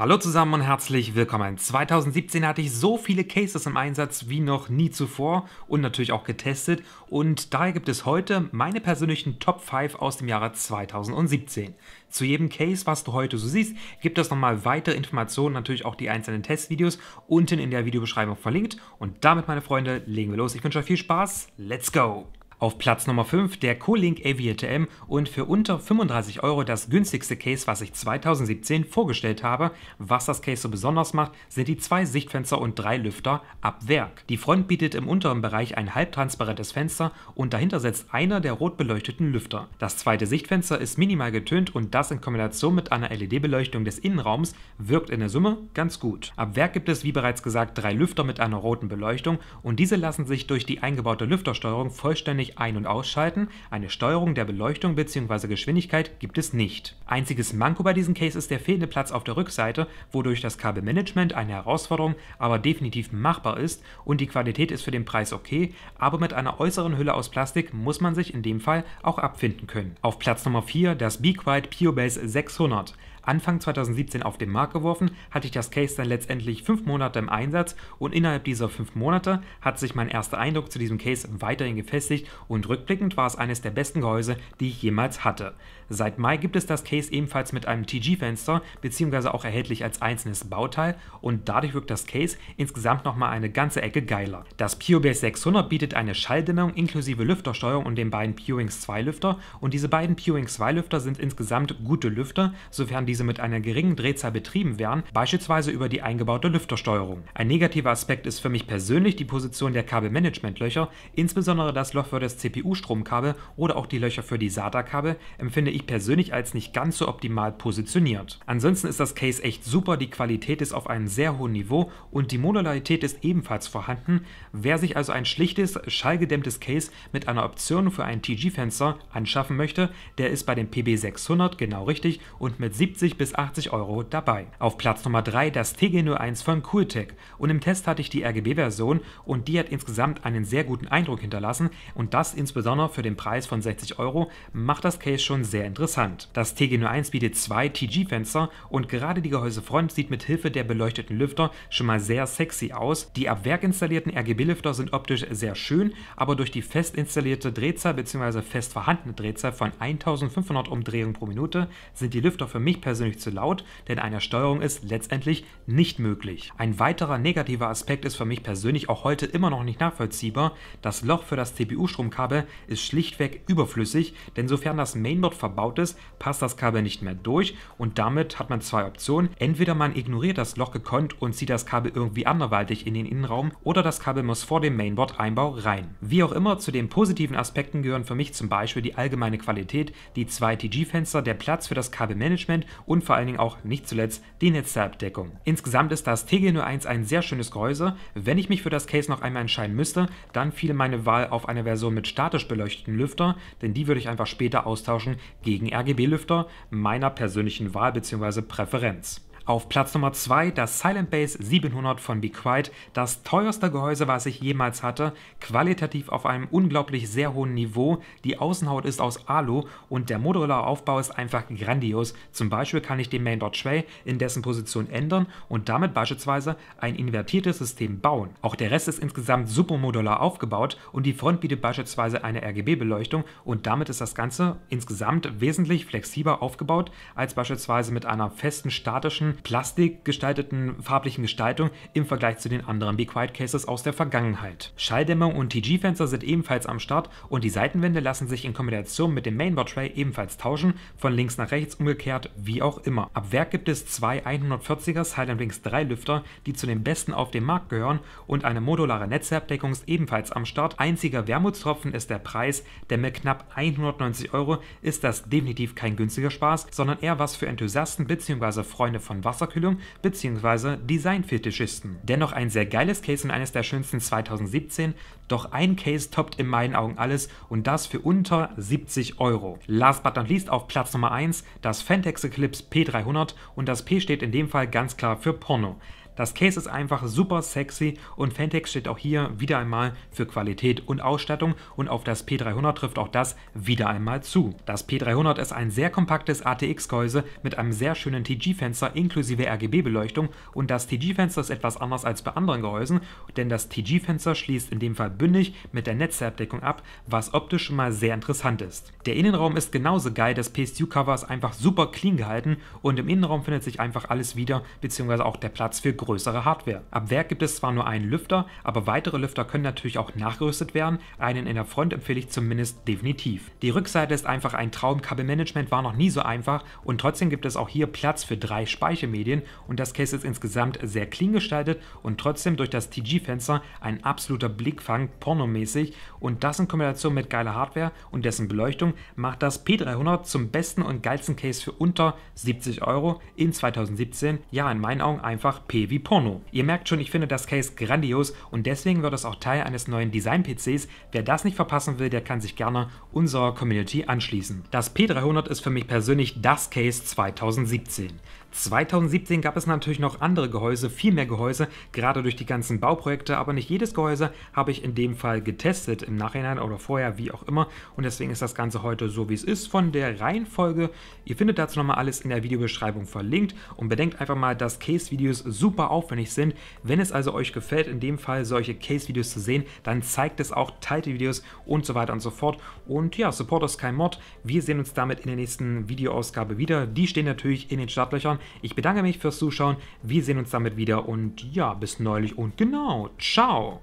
Hallo zusammen und herzlich willkommen. 2017 hatte ich so viele Cases im Einsatz wie noch nie zuvor und natürlich auch getestet und daher gibt es heute meine persönlichen Top 5 aus dem Jahre 2017. Zu jedem Case, was du heute so siehst, gibt es nochmal weitere Informationen, natürlich auch die einzelnen Testvideos unten in der Videobeschreibung verlinkt und damit meine Freunde, legen wir los. Ich wünsche euch viel Spaß, let's go! Auf Platz Nummer 5 der Co-Link Aviator M und für unter 35 Euro das günstigste Case, was ich 2017 vorgestellt habe. Was das Case so besonders macht, sind die zwei Sichtfenster und drei Lüfter ab Werk. Die Front bietet im unteren Bereich ein halbtransparentes Fenster und dahinter setzt einer der rot beleuchteten Lüfter. Das zweite Sichtfenster ist minimal getönt und das in Kombination mit einer LED-Beleuchtung des Innenraums wirkt in der Summe ganz gut. Ab Werk gibt es, wie bereits gesagt, drei Lüfter mit einer roten Beleuchtung und diese lassen sich durch die eingebaute Lüftersteuerung vollständig durch Ein- und Ausschalten, eine Steuerung der Beleuchtung bzw. Geschwindigkeit gibt es nicht. Einziges Manko bei diesem Case ist der fehlende Platz auf der Rückseite, wodurch das Kabelmanagement eine Herausforderung, aber definitiv machbar ist und die Qualität ist für den Preis okay, aber mit einer äußeren Hülle aus Plastik muss man sich in dem Fall auch abfinden können. Auf Platz Nummer 4 das Be Quiet PureBase 600. Anfang 2017 auf den Markt geworfen, hatte ich das Case dann letztendlich fünf Monate im Einsatz und innerhalb dieser fünf Monate hat sich mein erster Eindruck zu diesem Case weiterhin gefestigt und rückblickend war es eines der besten Gehäuse, die ich jemals hatte. Seit Mai gibt es das Case ebenfalls mit einem TG-Fenster, beziehungsweise auch erhältlich als einzelnes Bauteil und dadurch wirkt das Case insgesamt nochmal eine ganze Ecke geiler. Das PioBase 600 bietet eine Schalldämmung inklusive Lüftersteuerung und den beiden PioWings 2 Lüfter und diese beiden PioWings 2 Lüfter sind insgesamt gute Lüfter, sofern diese mit einer geringen Drehzahl betrieben werden, beispielsweise über die eingebaute Lüftersteuerung. Ein negativer Aspekt ist für mich persönlich die Position der Kabelmanagementlöcher, insbesondere das Loch für das CPU-Stromkabel oder auch die Löcher für die SATA-Kabel empfinde ich ich persönlich als nicht ganz so optimal positioniert. Ansonsten ist das Case echt super, die Qualität ist auf einem sehr hohen Niveau und die Modularität ist ebenfalls vorhanden. Wer sich also ein schlichtes, schallgedämmtes Case mit einer Option für ein TG-Fenster anschaffen möchte, der ist bei dem PB600 genau richtig und mit 70 bis 80 Euro dabei. Auf Platz Nummer 3 das TG01 von Cooltech und im Test hatte ich die RGB-Version und die hat insgesamt einen sehr guten Eindruck hinterlassen und das insbesondere für den Preis von 60 Euro macht das Case schon sehr interessant. Das TG01 bietet zwei TG-Fenster und gerade die Gehäusefront sieht mit Hilfe der beleuchteten Lüfter schon mal sehr sexy aus. Die ab Werk installierten RGB-Lüfter sind optisch sehr schön, aber durch die fest installierte Drehzahl bzw. fest vorhandene Drehzahl von 1500 Umdrehungen pro Minute sind die Lüfter für mich persönlich zu laut, denn eine Steuerung ist letztendlich nicht möglich. Ein weiterer negativer Aspekt ist für mich persönlich auch heute immer noch nicht nachvollziehbar. Das Loch für das CPU-Stromkabel ist schlichtweg überflüssig, denn sofern das Mainboard verbaut verbaut ist, passt das Kabel nicht mehr durch und damit hat man zwei Optionen. Entweder man ignoriert das Loch gekonnt und zieht das Kabel irgendwie anderweitig in den Innenraum oder das Kabel muss vor dem Mainboard-Einbau rein. Wie auch immer, zu den positiven Aspekten gehören für mich zum Beispiel die allgemeine Qualität, die zwei TG-Fenster, der Platz für das Kabelmanagement und vor allen Dingen auch nicht zuletzt die Netzteilabdeckung. Insgesamt ist das TG01 ein sehr schönes Gehäuse. Wenn ich mich für das Case noch einmal entscheiden müsste, dann fiel meine Wahl auf eine Version mit statisch beleuchteten Lüfter, denn die würde ich einfach später austauschen gegen RGB-Lüfter meiner persönlichen Wahl bzw. Präferenz. Auf Platz Nummer 2 das Silent Base 700 von Be Quiet, das teuerste Gehäuse, was ich jemals hatte, qualitativ auf einem unglaublich sehr hohen Niveau. Die Außenhaut ist aus Alu und der modulare Aufbau ist einfach grandios. Zum Beispiel kann ich den Main Dot Tray in dessen Position ändern und damit beispielsweise ein invertiertes System bauen. Auch der Rest ist insgesamt super modular aufgebaut und die Front bietet beispielsweise eine RGB-Beleuchtung und damit ist das Ganze insgesamt wesentlich flexibler aufgebaut als beispielsweise mit einer festen statischen plastikgestalteten farblichen Gestaltung im Vergleich zu den anderen Be Quiet Cases aus der Vergangenheit. Schalldämmung und TG-Fenster sind ebenfalls am Start und die Seitenwände lassen sich in Kombination mit dem Mainboard Tray ebenfalls tauschen, von links nach rechts umgekehrt, wie auch immer. Ab Werk gibt es zwei 140er Silent Wings 3 Lüfter, die zu den besten auf dem Markt gehören und eine modulare Netzabdeckung ist ebenfalls am Start. Einziger Wermutstropfen ist der Preis, denn mit knapp 190 Euro ist das definitiv kein günstiger Spaß, sondern eher was für Enthusiasten bzw. Freunde von Wasser Wasserkühlung bzw. Designfetischisten. Dennoch ein sehr geiles Case und eines der schönsten 2017, doch ein Case toppt in meinen Augen alles und das für unter 70 Euro. Last but not least auf Platz Nummer 1 das Fantex Eclipse P300 und das P steht in dem Fall ganz klar für Porno. Das Case ist einfach super sexy und Fantex steht auch hier wieder einmal für Qualität und Ausstattung und auf das P300 trifft auch das wieder einmal zu. Das P300 ist ein sehr kompaktes ATX-Gehäuse mit einem sehr schönen TG-Fenster inklusive RGB-Beleuchtung und das TG-Fenster ist etwas anders als bei anderen Gehäusen, denn das TG-Fenster schließt in dem Fall bündig mit der Netzabdeckung ab, was optisch schon mal sehr interessant ist. Der Innenraum ist genauso geil, das PSU-Cover ist einfach super clean gehalten und im Innenraum findet sich einfach alles wieder, beziehungsweise auch der Platz für Grund größere Hardware. Ab Werk gibt es zwar nur einen Lüfter, aber weitere Lüfter können natürlich auch nachgerüstet werden, einen in der Front empfehle ich zumindest definitiv. Die Rückseite ist einfach ein Traum, Kabelmanagement war noch nie so einfach und trotzdem gibt es auch hier Platz für drei Speichermedien und das Case ist insgesamt sehr clean gestaltet und trotzdem durch das TG-Fenster ein absoluter Blickfang, pornomäßig und das in Kombination mit geiler Hardware und dessen Beleuchtung macht das P300 zum besten und geilsten Case für unter 70 Euro in 2017, ja in meinen Augen einfach P wie Porno. Ihr merkt schon, ich finde das Case grandios und deswegen wird es auch Teil eines neuen Design-PCs. Wer das nicht verpassen will, der kann sich gerne unserer Community anschließen. Das P300 ist für mich persönlich das Case 2017. 2017 gab es natürlich noch andere Gehäuse, viel mehr Gehäuse, gerade durch die ganzen Bauprojekte, aber nicht jedes Gehäuse habe ich in dem Fall getestet, im Nachhinein oder vorher, wie auch immer. Und deswegen ist das Ganze heute so, wie es ist, von der Reihenfolge. Ihr findet dazu nochmal alles in der Videobeschreibung verlinkt und bedenkt einfach mal, dass Case-Videos super aufwendig sind. Wenn es also euch gefällt, in dem Fall solche Case-Videos zu sehen, dann zeigt es auch, teilt die Videos und so weiter und so fort. Und ja, Support ist kein Mod. Wir sehen uns damit in der nächsten Videoausgabe wieder. Die stehen natürlich in den Startlöchern ich bedanke mich fürs Zuschauen. Wir sehen uns damit wieder und ja, bis neulich und genau. Ciao.